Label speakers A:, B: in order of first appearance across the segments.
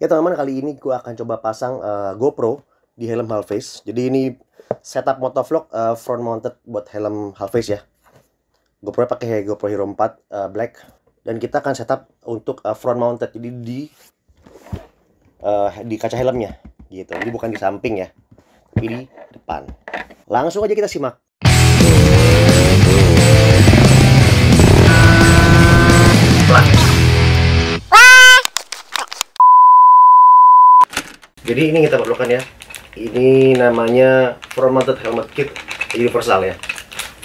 A: Ya teman-teman kali ini gue akan coba pasang uh, GoPro di helm half face. Jadi ini setup motovlog uh, front mounted buat helm half face ya. GoPro pakai GoPro Hero 4 uh, eh, Black dan kita akan setup untuk uh, front mounted jadi di uh, di kaca helmnya gitu. ini bukan di samping ya, tapi di depan. Langsung aja kita simak. Black. Jadi ini kita perlukan ya. Ini namanya front mounted helmet kit universal ya.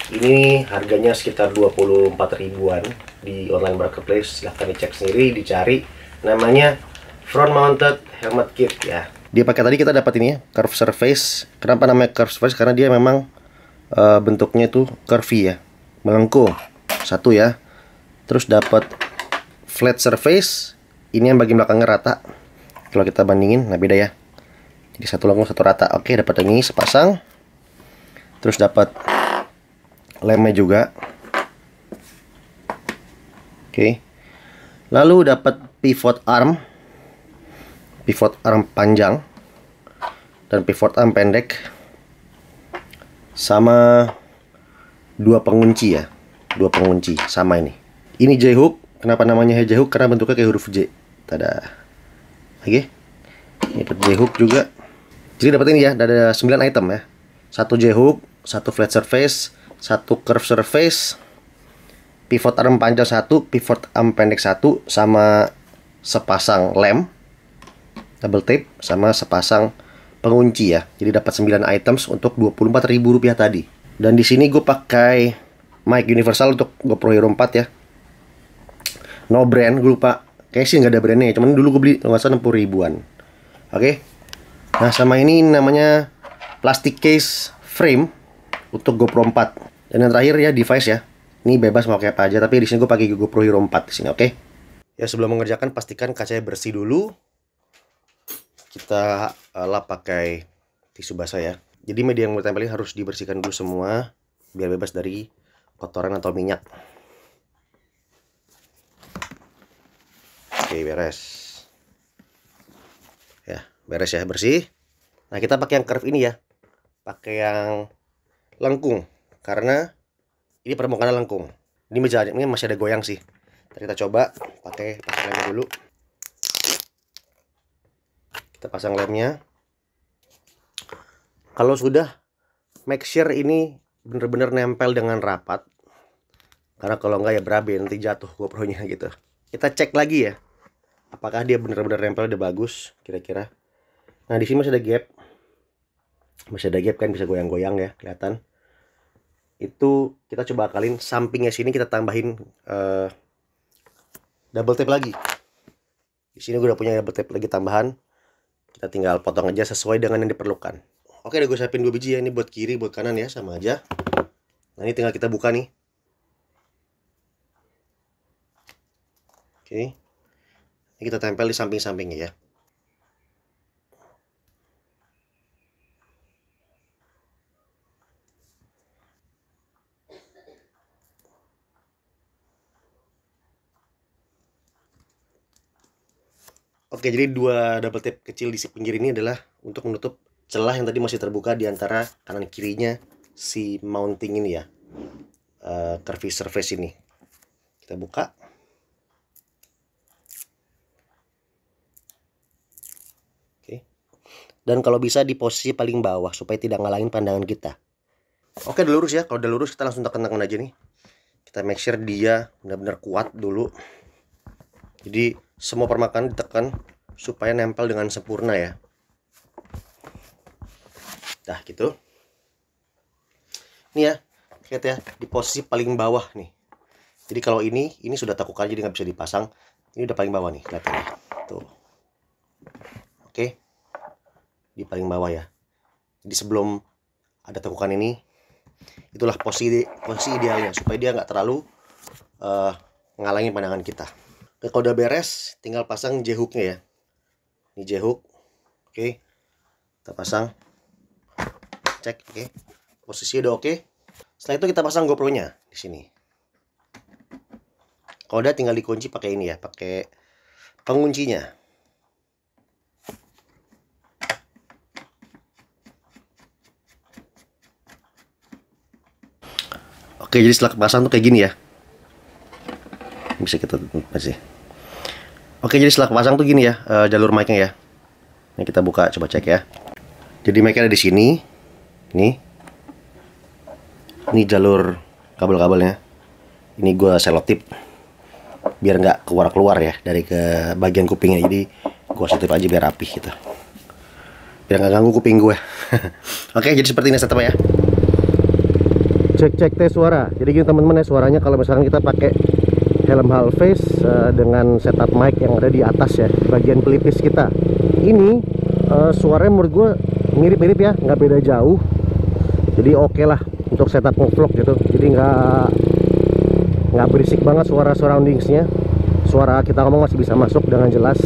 A: Ini harganya sekitar 24 ribuan di online marketplace. Silahkan dicek sendiri, dicari. Namanya front mounted helmet kit ya. Dia pakai tadi kita dapat ini ya, curve surface. Kenapa namanya curve surface? Karena dia memang uh, bentuknya itu curvy ya, melengkung. Satu ya. Terus dapat flat surface. Ini yang bagian belakangnya rata kalau kita bandingin nah beda ya jadi satu lengkung satu rata oke dapat ini sepasang terus dapat lemnya juga oke lalu dapat pivot arm pivot arm panjang dan pivot arm pendek sama dua pengunci ya dua pengunci sama ini ini J hook kenapa namanya J hook karena bentuknya kayak huruf J tada Oke, dapat J hook juga jadi dapat ini ya ada 9 item ya satu J hook satu flat surface satu curve surface pivot arm panjang satu pivot arm pendek satu sama sepasang lem double tape sama sepasang pengunci ya. Jadi dapat 9 items untuk Rp24.000 tadi. Dan di sini gue pakai mic universal untuk GoPro Hero 4 ya. No brand, gue lupa Kayak sih nggak ada brandnya ya, Cuman dulu gue beli nggak salah 60 ribuan Oke Nah sama ini namanya plastik case frame Untuk GoPro 4 Dan yang terakhir ya device ya Ini bebas mau kayak apa aja Tapi di sini gue pakai GoPro Hero 4 di sini oke Ya sebelum mengerjakan pastikan kacanya bersih dulu Kita eh, lap pakai tisu basah ya Jadi media yang gue tempelin harus dibersihkan dulu semua Biar bebas dari kotoran atau minyak oke beres ya beres ya bersih nah kita pakai yang curve ini ya pakai yang lengkung karena ini permukaan lengkung ini meja ini masih ada goyang sih Nanti kita coba pakai pasang lemnya dulu kita pasang lemnya kalau sudah make sure ini bener-bener nempel dengan rapat karena kalau enggak ya berabe nanti jatuh GoPro nya gitu kita cek lagi ya apakah dia benar-benar nempel udah bagus kira-kira nah di sini masih ada gap masih ada gap kan bisa goyang-goyang ya kelihatan itu kita coba akalin sampingnya sini kita tambahin uh, double tape lagi di sini gue udah punya double tape lagi tambahan kita tinggal potong aja sesuai dengan yang diperlukan oke udah gue siapin dua biji ya ini buat kiri buat kanan ya sama aja nah ini tinggal kita buka nih oke okay. Ini kita tempel di samping-sampingnya ya. Oke, jadi dua double tape kecil di si pinggir ini adalah untuk menutup celah yang tadi masih terbuka di antara kanan kirinya si mounting ini ya. Uh, curvy surface ini. Kita buka. dan kalau bisa di posisi paling bawah supaya tidak ngalahin pandangan kita. Oke, udah lurus ya. Kalau udah lurus kita langsung tekan-tekan aja nih. Kita make sure dia benar-benar kuat dulu. Jadi semua permakan ditekan supaya nempel dengan sempurna ya. Nah, gitu. Ini ya, lihat ya di posisi paling bawah nih. Jadi kalau ini, ini sudah takukan jadi nggak bisa dipasang. Ini udah paling bawah nih, Lihat ya. Tuh. Oke. Okay di paling bawah ya jadi sebelum ada tekukan ini itulah posisi posisi idealnya supaya dia nggak terlalu uh, eh, ngalangi pandangan kita Oke, kalau udah beres tinggal pasang j hooknya ya ini j hook oke kita pasang cek oke Posisi udah oke setelah itu kita pasang GoPro nya di sini kalau udah tinggal dikunci pakai ini ya pakai penguncinya Oke, jadi setelah kepasang tuh kayak gini ya. Bisa kita masih. Oke, jadi setelah kepasang tuh gini ya, uh, jalur mic ya. Ini kita buka coba cek ya. Jadi mic-nya ada di sini. Ini. Ini jalur kabel-kabelnya. Ini gua selotip biar nggak keluar-keluar ya dari ke bagian kupingnya. Jadi gue selotip aja biar rapih gitu. Biar nggak ganggu kuping gue. Oke, jadi seperti ini teman ya cek cek tes suara jadi gini teman-teman ya suaranya kalau misalkan kita pakai helm half face uh, dengan setup mic yang ada di atas ya bagian pelipis kita ini uh, suaranya menurut gue mirip-mirip ya nggak beda jauh jadi oke okay lah untuk setup vlog gitu jadi nggak nggak berisik banget suara surroundingsnya suara kita ngomong masih bisa masuk dengan jelas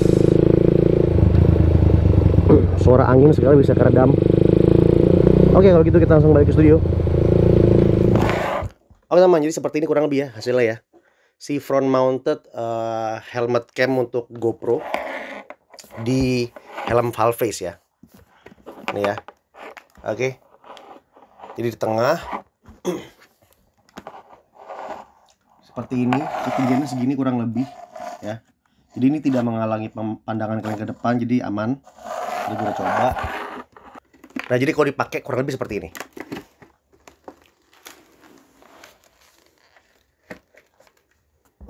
A: suara angin segala bisa keredam oke okay, kalau gitu kita langsung balik ke studio Oke oh, teman, jadi seperti ini kurang lebih ya hasilnya ya. Si front mounted uh, helmet cam untuk GoPro di helm valve face ya. Ini ya. Oke. Jadi di tengah seperti ini, ketinggiannya segini kurang lebih ya. Jadi ini tidak menghalangi pandangan kalian ke depan, jadi aman. Kita coba. Nah, jadi kalau dipakai kurang lebih seperti ini.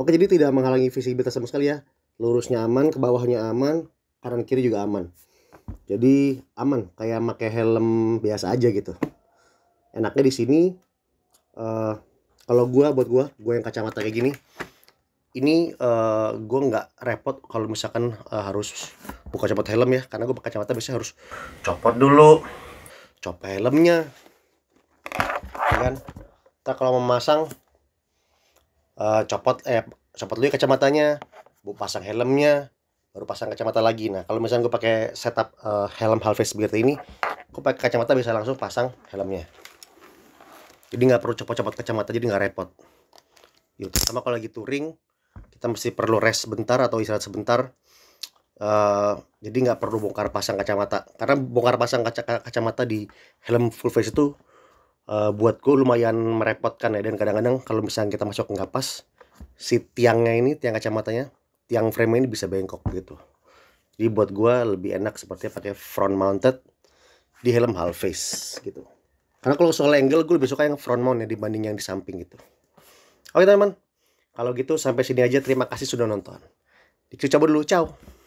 A: Oke, jadi tidak menghalangi visibilitas sama sekali ya. Lurusnya aman, ke bawahnya aman, kanan kiri juga aman. Jadi aman, kayak pakai helm biasa aja gitu. Enaknya di sini uh, kalau gua buat gua, gua yang kacamata kayak gini, ini uh, eh, gue nggak repot kalau misalkan uh, harus buka copot helm ya karena gue pakai kacamata biasanya harus copot dulu copot helmnya iya kan kita kalau memasang Eh, copot eh copot dulu ya kacamatanya bu pasang helmnya baru pasang kacamata lagi nah kalau misalnya gue pakai setup uh, helm half face seperti ini gue pakai kacamata bisa langsung pasang helmnya jadi nggak perlu copot-copot kacamata jadi nggak repot yuk sama kalau lagi touring kita mesti perlu rest sebentar atau istirahat sebentar uh, jadi nggak perlu bongkar pasang kacamata karena bongkar pasang kaca kacamata di helm full face itu uh, buat gue lumayan merepotkan ya dan kadang-kadang kalau misalnya kita masuk nggak pas si tiangnya ini tiang kacamatanya tiang frame ini bisa bengkok gitu jadi buat gue lebih enak seperti pakai front mounted di helm half face gitu karena kalau soal angle gue lebih suka yang front mount ya dibanding yang di samping gitu oke teman-teman kalau gitu sampai sini aja terima kasih sudah nonton dicoba cabut dulu, ciao.